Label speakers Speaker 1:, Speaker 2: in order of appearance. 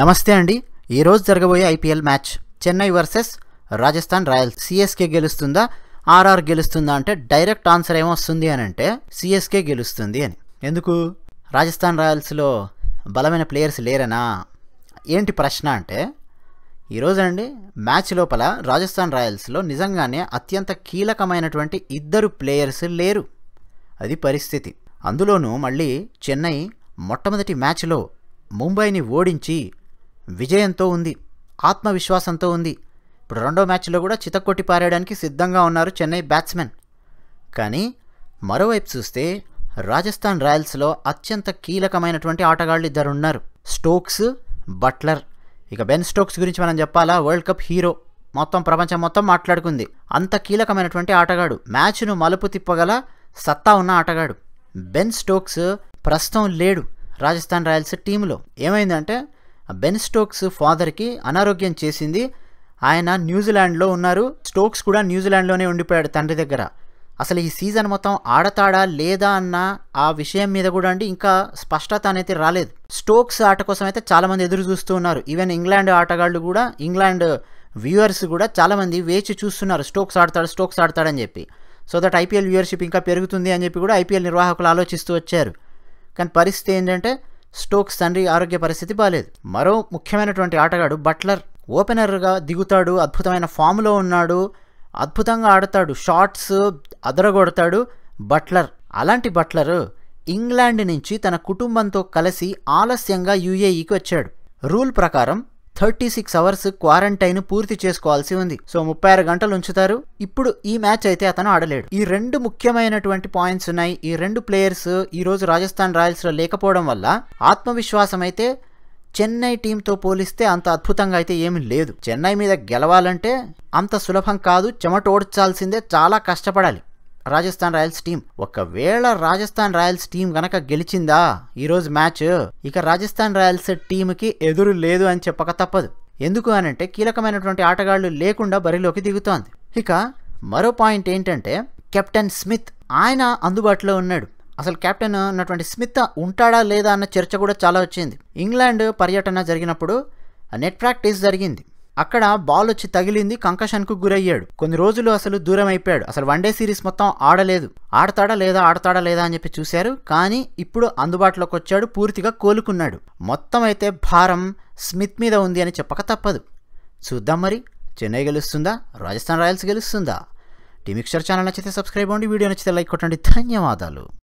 Speaker 1: నమస్తే అండి ఈరోజు జరగబోయే IPL match Chennai versus Rajasthan Royals CSK గెలుస్తుందా ఆర్ఆర్ గెలుస్తుందా అంటే డైరెక్ట్ ఆన్సర్ ఏమొస్తుంది అని అంటే సిఎస్కే గెలుస్తుంది అని ఎందుకు రాజస్థాన్ రాయల్స్లో బలమైన ప్లేయర్స్ లేరనా ఏంటి ప్రశ్న అంటే ఈరోజండి మ్యాచ్ లోపల రాజస్థాన్ రాయల్స్లో నిజంగానే అత్యంత కీలకమైనటువంటి ఇద్దరు ప్లేయర్స్ లేరు అది పరిస్థితి అందులోనూ మళ్ళీ చెన్నై మొట్టమొదటి మ్యాచ్లో ముంబైని ఓడించి విజయంతో ఉంది ఆత్మవిశ్వాసంతో ఉంది ఇప్పుడు రెండో మ్యాచ్లో కూడా చితక్కొట్టి పారేయడానికి సిద్ధంగా ఉన్నారు చెన్నై బ్యాట్స్మెన్ కానీ మరోవైపు చూస్తే రాజస్థాన్ రాయల్స్లో అత్యంత కీలకమైనటువంటి ఆటగాళ్ళు ఇద్దరు ఉన్నారు స్టోక్స్ బట్లర్ ఇక బెన్ స్టోక్స్ గురించి మనం చెప్పాలా వరల్డ్ కప్ హీరో మొత్తం ప్రపంచం మొత్తం మాట్లాడుకుంది అంత కీలకమైనటువంటి ఆటగాడు మ్యాచ్ను మలుపు తిప్పగల సత్తా ఉన్న ఆటగాడు బెన్ స్టోక్స్ ప్రస్తుతం లేడు రాజస్థాన్ రాయల్స్ టీంలో ఏమైందంటే బెన్ స్టోక్స్ ఫాదర్కి అనారోగ్యం చేసింది ఆయన న్యూజిలాండ్లో ఉన్నారు స్టోక్స్ కూడా న్యూజిలాండ్లోనే ఉండిపోయాడు తండ్రి దగ్గర అసలు ఈ సీజన్ మొత్తం ఆడతాడా లేదా అన్న ఆ విషయం మీద కూడా అండి ఇంకా స్పష్టత అనేది రాలేదు స్టోక్స్ ఆట కోసం అయితే చాలామంది ఎదురు చూస్తూ ఉన్నారు ఈవెన్ ఇంగ్లాండ్ ఆటగాళ్ళు కూడా ఇంగ్లాండ్ వ్యూవర్స్ కూడా చాలామంది వేచి చూస్తున్నారు స్టోక్స్ ఆడతాడు స్టోక్స్ ఆడతాడని చెప్పి సో దట్ ఐపీఎల్ వ్యూవర్షిప్ ఇంకా పెరుగుతుంది అని చెప్పి కూడా ఐపీఎల్ నిర్వాహకులు ఆలోచిస్తూ వచ్చారు కానీ పరిస్థితి ఏంటంటే స్టోక్స్ తండ్రి ఆరోగ్య పరిస్థితి బాగాలేదు మరో ముఖ్యమైనటువంటి ఆటగాడు బట్లర్ ఓపెనర్గా దిగుతాడు అద్భుతమైన ఫామ్లో ఉన్నాడు అద్భుతంగా ఆడతాడు షార్ట్స్ అదరగొడతాడు బట్లర్ అలాంటి బట్లర్ ఇంగ్లాండ్ నుంచి తన కుటుంబంతో కలిసి ఆలస్యంగా యుఏఈకి వచ్చాడు రూల్ ప్రకారం థర్టీ సిక్స్ అవర్స్ క్వారంటైన్ పూర్తి చేసుకోవాల్సి ఉంది సో ముప్పై ఆరు గంటలు ఉంచుతారు ఇప్పుడు ఈ మ్యాచ్ అయితే అతను ఆడలేడు ఈ రెండు ముఖ్యమైనటువంటి పాయింట్స్ ఉన్నాయి ఈ రెండు ప్లేయర్స్ ఈ రోజు రాజస్థాన్ రాయల్స్లో లేకపోవడం వల్ల ఆత్మవిశ్వాసం అయితే చెన్నై టీంతో పోలిస్తే అంత అద్భుతంగా అయితే ఏమీ లేదు చెన్నై మీద గెలవాలంటే అంత సులభం కాదు చెమటోడ్చాల్సిందే చాలా కష్టపడాలి రాజస్థాన్ రాయల్స్ టీం ఒకవేళ రాజస్థాన్ రాయల్స్ టీం గనక గెలిచిందా ఈరోజు మ్యాచ్ ఇక రాజస్థాన్ రాయల్స్ టీంకి ఎదురు లేదు అని చెప్పక తప్పదు ఎందుకు అనంటే కీలకమైనటువంటి ఆటగాళ్లు లేకుండా బరిలోకి దిగుతోంది ఇక మరో పాయింట్ ఏంటంటే కెప్టెన్ స్మిత్ ఆయన అందుబాటులో ఉన్నాడు అసలు కెప్టెన్ ఉన్నటువంటి స్మిత్ ఉంటాడా లేదా అన్న చర్చ కూడా చాలా వచ్చింది ఇంగ్లాండ్ పర్యటన జరిగినప్పుడు నెట్ ప్రాక్టీస్ జరిగింది అక్కడ బాల్ వచ్చి తగిలింది కంకషన్కు గురయ్యాడు కొన్ని రోజులు అసలు దూరం అయిపోయాడు అసలు వన్డే సిరీస్ మొత్తం ఆడలేదు ఆడతాడా లేదా ఆడతాడా లేదా అని చెప్పి చూశారు కానీ ఇప్పుడు అందుబాటులోకి వచ్చాడు పూర్తిగా కోలుకున్నాడు మొత్తం అయితే భారం స్మిత్ మీద ఉంది అని చెప్పక తప్పదు చూద్దాం మరి చెన్నై గెలుస్తుందా రాజస్థాన్ రాయల్స్ గెలుస్తుందా టీమిక్షర్ ఛానల్ నచ్చితే సబ్స్క్రైబ్ అవ్వండి వీడియో నచ్చితే లైక్ కొట్టండి ధన్యవాదాలు